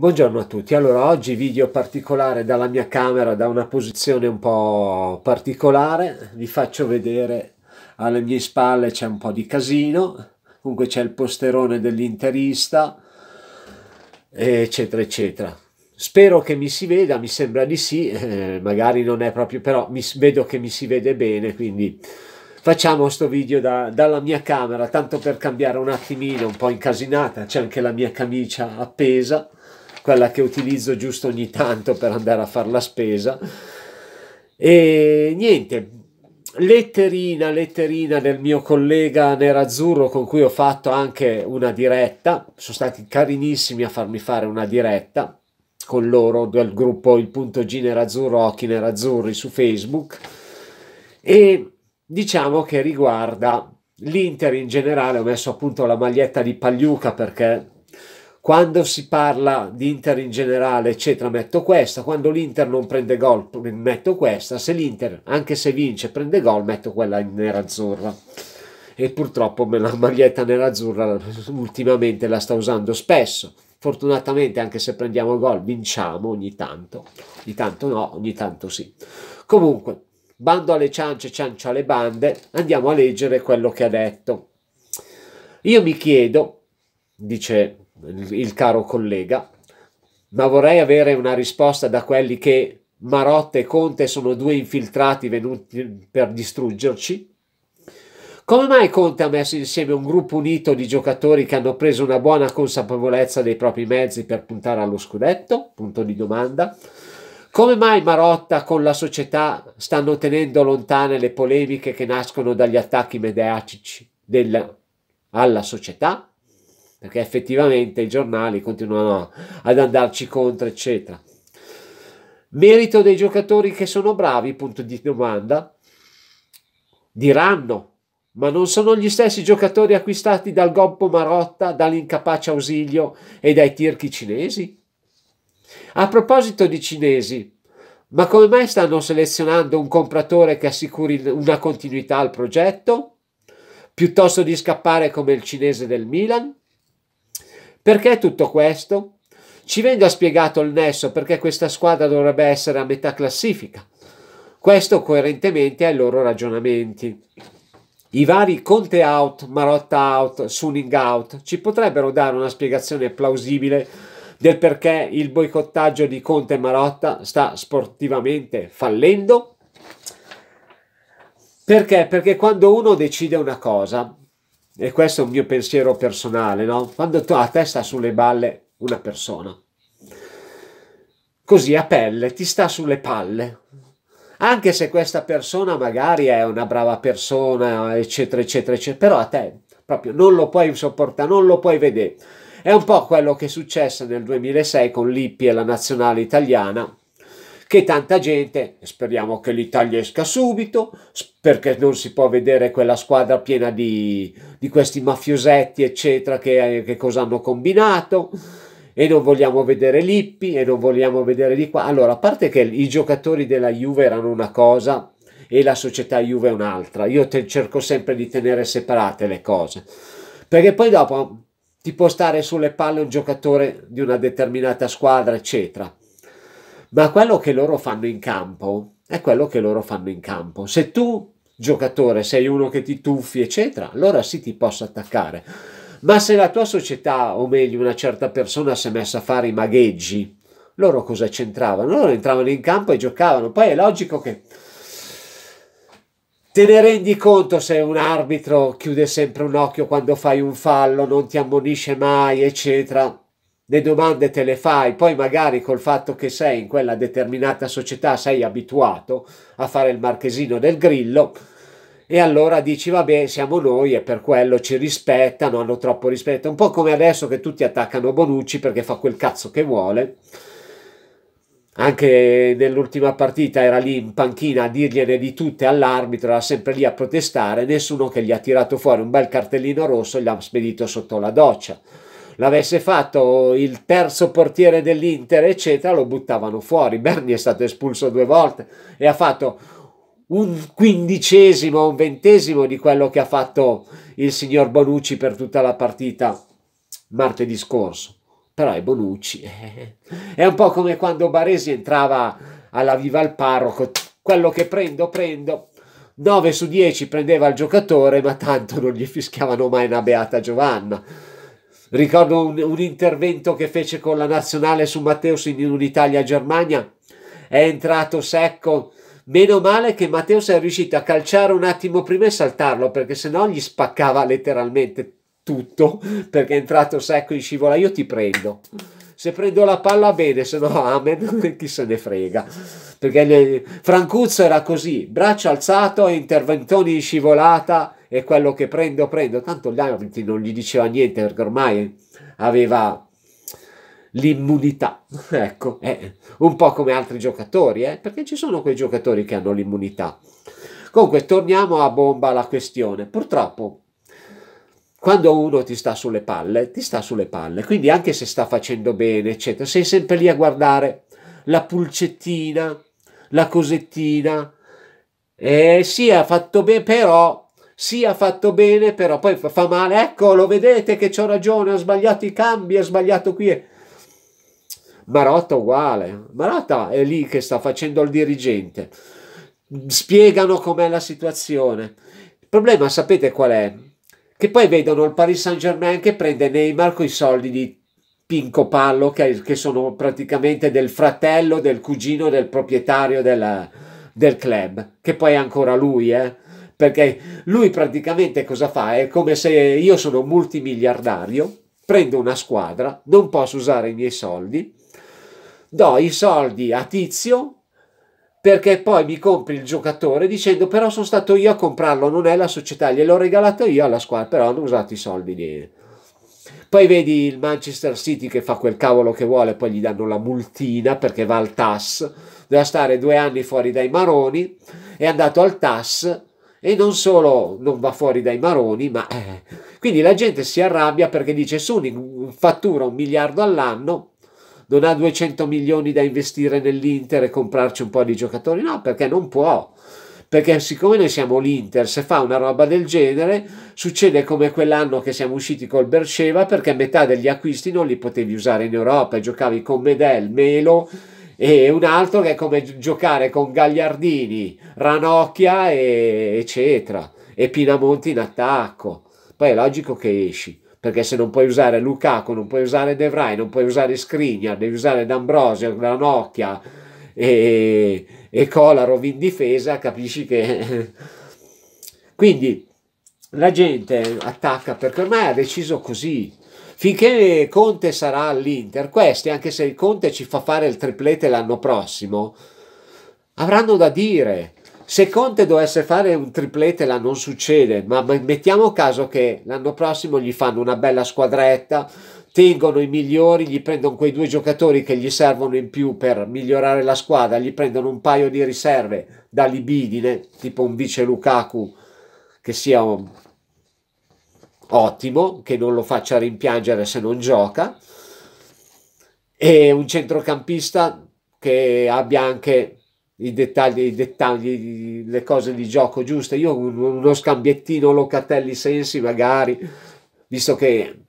Buongiorno a tutti, allora oggi video particolare dalla mia camera, da una posizione un po' particolare, vi faccio vedere alle mie spalle c'è un po' di casino, comunque c'è il posterone dell'interista, eccetera eccetera. Spero che mi si veda, mi sembra di sì, eh, magari non è proprio, però mi, vedo che mi si vede bene, quindi facciamo questo video da, dalla mia camera, tanto per cambiare un attimino, un po' incasinata, c'è anche la mia camicia appesa quella che utilizzo giusto ogni tanto per andare a fare la spesa. E niente, letterina, letterina del mio collega nerazzurro con cui ho fatto anche una diretta, sono stati carinissimi a farmi fare una diretta con loro del gruppo Il Punto G Nerazzurro, Occhi Nerazzurri su Facebook e diciamo che riguarda l'Inter in generale, ho messo appunto la maglietta di Pagliuca perché quando si parla di Inter in generale, eccetera, metto questa, quando l'Inter non prende gol, metto questa, se l'Inter, anche se vince, prende gol, metto quella in nera azzurra. E purtroppo la maglietta nera azzurra ultimamente la sta usando spesso. Fortunatamente, anche se prendiamo gol, vinciamo ogni tanto. Ogni tanto no, ogni tanto sì. Comunque, bando alle ciance, ciancia alle bande, andiamo a leggere quello che ha detto. Io mi chiedo, dice il, il caro collega, ma vorrei avere una risposta da quelli che Marotta e Conte sono due infiltrati venuti per distruggerci. Come mai Conte ha messo insieme un gruppo unito di giocatori che hanno preso una buona consapevolezza dei propri mezzi per puntare allo scudetto? Punto di domanda. Come mai Marotta con la società stanno tenendo lontane le polemiche che nascono dagli attacchi mediatici della, alla società? perché effettivamente i giornali continuano ad andarci contro, eccetera. Merito dei giocatori che sono bravi, punto di domanda, diranno, ma non sono gli stessi giocatori acquistati dal Gompo Marotta, dall'incapace Ausilio e dai tirchi cinesi? A proposito di cinesi, ma come mai stanno selezionando un compratore che assicuri una continuità al progetto, piuttosto di scappare come il cinese del Milan? Perché tutto questo? Ci venga spiegato il nesso perché questa squadra dovrebbe essere a metà classifica. Questo coerentemente ai loro ragionamenti. I vari Conte out, Marotta out, Suning out ci potrebbero dare una spiegazione plausibile del perché il boicottaggio di Conte e Marotta sta sportivamente fallendo? Perché? Perché quando uno decide una cosa e questo è un mio pensiero personale, no? Quando tu a te sta sulle balle una persona, così a pelle ti sta sulle palle, anche se questa persona magari è una brava persona, eccetera, eccetera, eccetera, però a te proprio non lo puoi sopportare, non lo puoi vedere. È un po' quello che è successo nel 2006 con Lippi e la nazionale italiana, che tanta gente, speriamo che l'Italia esca subito, perché non si può vedere quella squadra piena di, di questi mafiosetti, eccetera, che, eh, che cosa hanno combinato e non vogliamo vedere Lippi e non vogliamo vedere di qua. Allora, a parte che i giocatori della Juve erano una cosa e la società Juve è un'altra, io te, cerco sempre di tenere separate le cose, perché poi dopo ti può stare sulle palle un giocatore di una determinata squadra, eccetera ma quello che loro fanno in campo è quello che loro fanno in campo. Se tu, giocatore, sei uno che ti tuffi, eccetera, allora sì ti posso attaccare. Ma se la tua società, o meglio una certa persona, si è messa a fare i magheggi, loro cosa c'entravano? Loro entravano in campo e giocavano. Poi è logico che te ne rendi conto se un arbitro chiude sempre un occhio quando fai un fallo, non ti ammonisce mai, eccetera le domande te le fai, poi magari col fatto che sei in quella determinata società sei abituato a fare il marchesino del grillo e allora dici vabbè siamo noi e per quello ci rispettano, hanno troppo rispetto, un po' come adesso che tutti attaccano Bonucci perché fa quel cazzo che vuole. Anche nell'ultima partita era lì in panchina a dirgliene di tutte all'arbitro, era sempre lì a protestare, nessuno che gli ha tirato fuori un bel cartellino rosso e gli ha spedito sotto la doccia l'avesse fatto il terzo portiere dell'Inter, eccetera, lo buttavano fuori. Berni è stato espulso due volte e ha fatto un quindicesimo, un ventesimo di quello che ha fatto il signor Bonucci per tutta la partita martedì scorso. Però è Bonucci. Eh. È un po' come quando Baresi entrava alla Viva il Parroco. Quello che prendo, prendo. 9 su 10 prendeva il giocatore, ma tanto non gli fischiavano mai una beata Giovanna. Ricordo un, un intervento che fece con la nazionale su Matteus in un'Italia-Germania. È entrato secco. Meno male che Matteus è riuscito a calciare un attimo prima e saltarlo, perché sennò gli spaccava letteralmente tutto, perché è entrato secco in scivola. Io ti prendo se prendo la palla bene, se no amen, chi se ne frega. Perché le... Francuzzo era così, braccio alzato, interventoni in scivolata e quello che prendo prendo, tanto l'arbitro non gli diceva niente perché ormai aveva l'immunità, ecco, eh, un po' come altri giocatori, eh, perché ci sono quei giocatori che hanno l'immunità. Comunque, torniamo a bomba la questione. Purtroppo, quando uno ti sta sulle palle, ti sta sulle palle, quindi anche se sta facendo bene, eccetera, sei sempre lì a guardare la pulcettina, la cosettina, eh sì, ha fatto bene, però sì, ha fatto bene, però poi fa male. Ecco, lo vedete che c'ho ragione, ho sbagliato i cambi, ho sbagliato qui. Marotta uguale. Marotta è lì che sta facendo il dirigente. Spiegano com'è la situazione. Il problema sapete qual è? Che poi vedono il Paris Saint-Germain che prende Neymar con i soldi di Pinco Pallo, che, che, sono praticamente del fratello, del cugino, del proprietario della, del club, che poi è ancora lui, eh perché lui praticamente cosa fa? È come se io sono multimiliardario, prendo una squadra, non posso usare i miei soldi, do i soldi a Tizio perché poi mi compri il giocatore dicendo però sono stato io a comprarlo, non è la società, gliel'ho regalato io alla squadra, però non ho usato i soldi niente. Poi vedi il Manchester City che fa quel cavolo che vuole, poi gli danno la multina perché va al TAS, doveva stare due anni fuori dai maroni, è andato al TAS e non solo non va fuori dai maroni, ma eh. quindi la gente si arrabbia perché dice Suni mm, fattura un miliardo all'anno, non ha 200 milioni da investire nell'Inter e comprarci un po' di giocatori, no, perché non può. Perché siccome noi siamo l'Inter, se fa una roba del genere, succede come quell'anno che siamo usciti col Berceva perché metà degli acquisti non li potevi usare in Europa e giocavi con Medel, Melo e un altro che è come giocare con Gagliardini, Ranocchia, e eccetera, e Pinamonti in attacco. Poi è logico che esci, perché se non puoi usare Lukaku, non puoi usare De Vrij, non puoi usare Skriniar, devi usare D'Ambrosio, Ranocchia e, e Kolarov in difesa, capisci che... Quindi la gente attacca perché ormai ha deciso così, Finché Conte sarà all'Inter, questi, anche se il Conte ci fa fare il triplete l'anno prossimo, avranno da dire. Se Conte dovesse fare un triplete là non succede, ma mettiamo caso che l'anno prossimo gli fanno una bella squadretta, tengono i migliori, gli prendono quei due giocatori che gli servono in più per migliorare la squadra, gli prendono un paio di riserve da libidine, tipo un vice Lukaku che sia un ottimo, che non lo faccia rimpiangere se non gioca, e un centrocampista che abbia anche i dettagli, i dettagli, le cose di gioco giuste. Io uno scambiettino Locatelli Sensi magari, visto che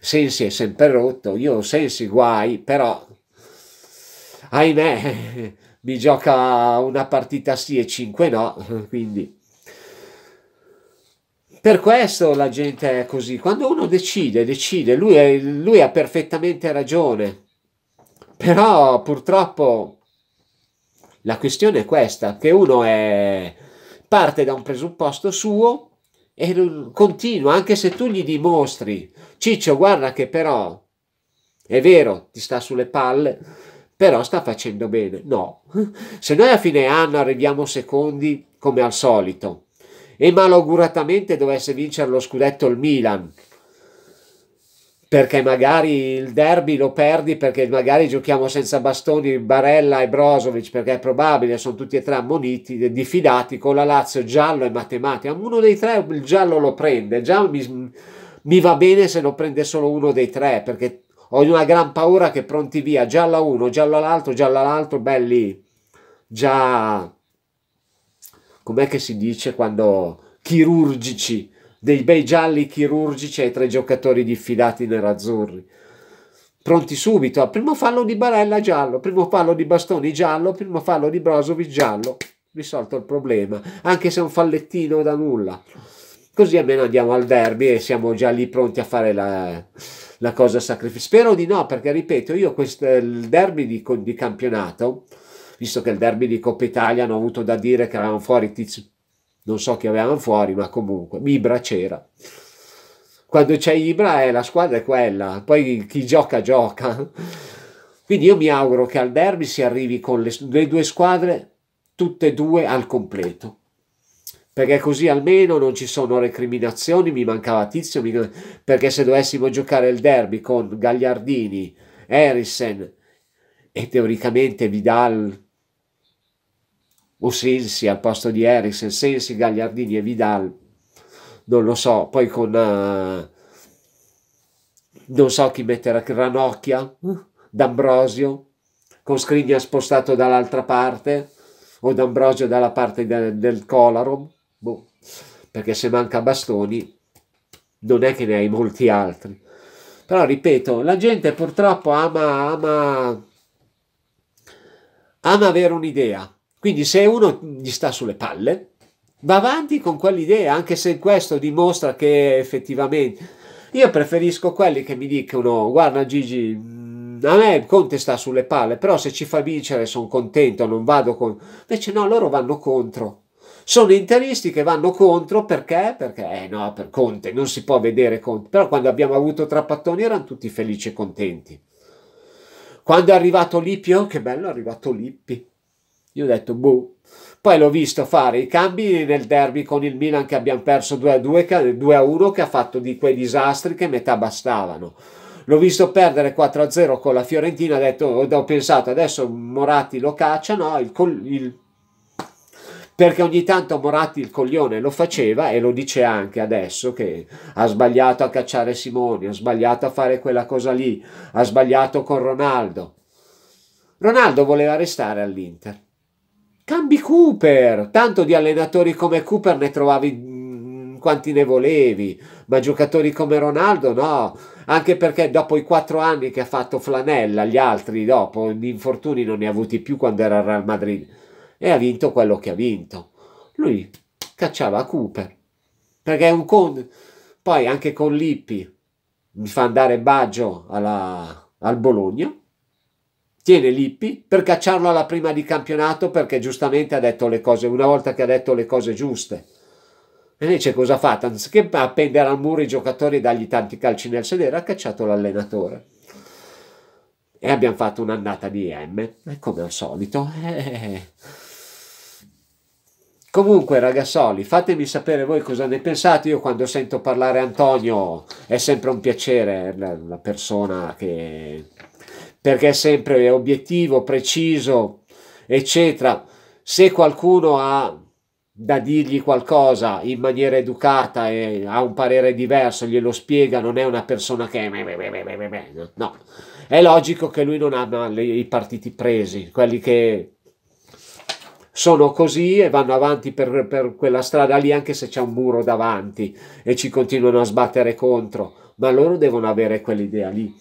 Sensi è sempre rotto, io Sensi guai, però ahimè mi gioca una partita sì e cinque no, quindi per questo la gente è così. Quando uno decide, decide, lui, è, lui ha perfettamente ragione. Però purtroppo la questione è questa, che uno è, parte da un presupposto suo e continua, anche se tu gli dimostri, Ciccio guarda che però è vero, ti sta sulle palle, però sta facendo bene. No, se noi a fine anno arriviamo secondi come al solito, e malauguratamente dovesse vincere lo scudetto il Milan perché magari il derby lo perdi perché magari giochiamo senza bastoni Barella e Brozovic perché è probabile sono tutti e tre ammoniti diffidati con la Lazio giallo e matematica uno dei tre il giallo lo prende già mi, mi va bene se lo prende solo uno dei tre perché ho una gran paura che pronti via giallo a uno giallo all'altro giallo all'altro belli già com'è che si dice quando chirurgici, dei bei gialli chirurgici ai tre giocatori diffidati nerazzurri. Pronti subito, primo fallo di Barella giallo, primo fallo di Bastoni giallo, primo fallo di Brozovic giallo. Risolto il problema, anche se è un fallettino da nulla. Così almeno andiamo al derby e siamo già lì pronti a fare la, la cosa sacrificata. Spero di no, perché ripeto, io questo, il derby di, di campionato visto che il derby di Coppa Italia hanno avuto da dire che avevano fuori Tiz, non so chi avevano fuori, ma comunque Ibra c'era. Quando c'è Ibra eh, la squadra è quella, poi chi gioca gioca. Quindi io mi auguro che al derby si arrivi con le, le due squadre tutte e due al completo perché così almeno non ci sono recriminazioni, mi mancava Tizio, mi... perché se dovessimo giocare il derby con Gagliardini, Harrison e teoricamente Vidal o Sensi al posto di Eriksen, Sensi, Gagliardini e Vidal, non lo so, poi con... Uh, non so chi metterà Ranocchia, eh, D'Ambrosio, con Scrigna spostato dall'altra parte, o D'Ambrosio dalla parte del, del Colarum, boh, perché se manca Bastoni non è che ne hai molti altri. Però ripeto, la gente purtroppo ama, ama, ama avere un'idea, quindi se uno gli sta sulle palle, va avanti con quell'idea, anche se questo dimostra che effettivamente... Io preferisco quelli che mi dicono, guarda Gigi, mm, a me Conte sta sulle palle, però se ci fa vincere sono contento, non vado con... Invece no, loro vanno contro. Sono interisti che vanno contro perché? Perché, eh no, per Conte, non si può vedere Conte. Però quando abbiamo avuto Trappattoni erano tutti felici e contenti. Quando è arrivato Lippio, che bello è arrivato Lippi. Io ho detto, boh. Poi l'ho visto fare i cambi nel derby con il Milan che abbiamo perso 2-2, 2-1, che ha fatto di quei disastri che metà bastavano. L'ho visto perdere 4-0 con la Fiorentina, ho, detto, oh, ho pensato adesso Moratti lo caccia, no, il, il perché ogni tanto Moratti il coglione lo faceva e lo dice anche adesso che ha sbagliato a cacciare Simoni, ha sbagliato a fare quella cosa lì, ha sbagliato con Ronaldo. Ronaldo voleva restare all'Inter. Cambi Cooper, tanto di allenatori come Cooper ne trovavi mm, quanti ne volevi, ma giocatori come Ronaldo no, anche perché dopo i quattro anni che ha fatto Flanella, gli altri dopo, gli infortuni non ne ha avuti più quando era al Real Madrid e ha vinto quello che ha vinto. Lui cacciava Cooper, perché è un con... Poi anche con Lippi mi fa andare Baggio alla... al Bologna, tiene Lippi per cacciarlo alla prima di campionato perché giustamente ha detto le cose, una volta che ha detto le cose giuste. E invece cosa ha fatto? Anziché appendere al muro i giocatori e dargli tanti calci nel sedere, ha cacciato l'allenatore. E abbiamo fatto un'annata di M, e come al solito. Eh. Comunque ragazzoli, fatemi sapere voi cosa ne pensate, io quando sento parlare Antonio è sempre un piacere, la persona che perché è sempre obiettivo, preciso, eccetera. Se qualcuno ha da dirgli qualcosa in maniera educata e ha un parere diverso, glielo spiega, non è una persona che... No, è logico che lui non abbia i partiti presi, quelli che sono così e vanno avanti per, per quella strada lì anche se c'è un muro davanti e ci continuano a sbattere contro, ma loro devono avere quell'idea lì.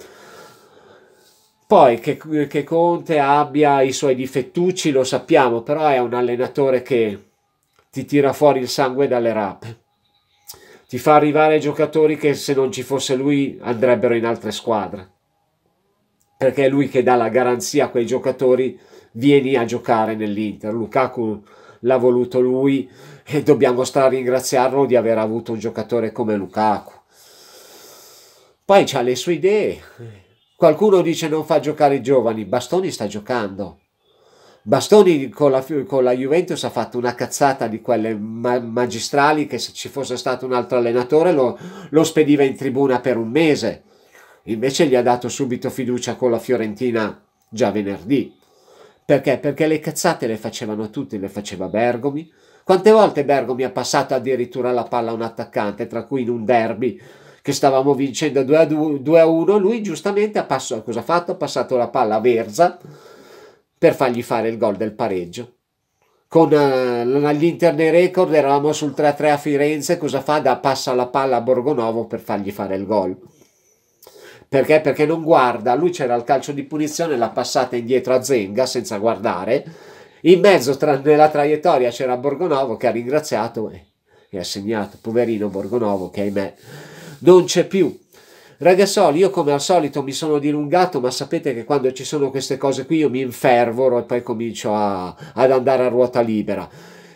Poi che, che, Conte abbia i suoi difettucci lo sappiamo, però è un allenatore che ti tira fuori il sangue dalle rape. Ti fa arrivare giocatori che se non ci fosse lui andrebbero in altre squadre. Perché è lui che dà la garanzia a quei giocatori vieni a giocare nell'Inter. Lukaku l'ha voluto lui e dobbiamo stare a ringraziarlo di aver avuto un giocatore come Lukaku. Poi ha le sue idee Qualcuno dice non fa giocare i giovani, Bastoni sta giocando. Bastoni con la, con la Juventus ha fatto una cazzata di quelle magistrali che se ci fosse stato un altro allenatore lo, lo spediva in tribuna per un mese. Invece gli ha dato subito fiducia con la Fiorentina già venerdì. Perché? Perché le cazzate le facevano tutti, le faceva Bergomi. Quante volte Bergomi ha passato addirittura la palla a un attaccante, tra cui in un derby, che stavamo vincendo 2 a 2 a 1, lui giustamente ha, passato, cosa ha fatto? Ha passato la palla a Verza per fargli fare il gol del pareggio. Con uh, eh, l'interne record eravamo sul 3-3 a a Firenze, cosa fa? Da passa la palla a Borgonovo per fargli fare il gol. Perché? Perché non guarda, lui c'era il calcio di punizione, l'ha passata indietro a Zenga senza guardare. In mezzo tra, nella traiettoria c'era Borgonovo che ha ringraziato e, e ha segnato, poverino Borgonovo che ahimè non c'è più. Ragazzoli, io come al solito mi sono dilungato, ma sapete che quando ci sono queste cose qui io mi infervoro e poi comincio a, ad andare a ruota libera.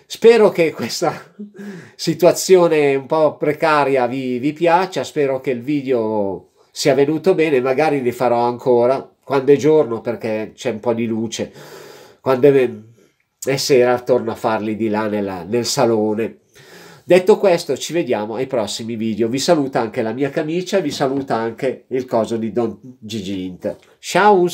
Spero che questa situazione un po' precaria vi, vi piaccia, spero che il video sia venuto bene, magari li farò ancora quando è giorno perché c'è un po' di luce, quando è, è sera torno a farli di là nella, nel salone. Detto questo, ci vediamo ai prossimi video. Vi saluta anche la mia camicia, vi saluta anche il coso di Don Gigint. Ciao!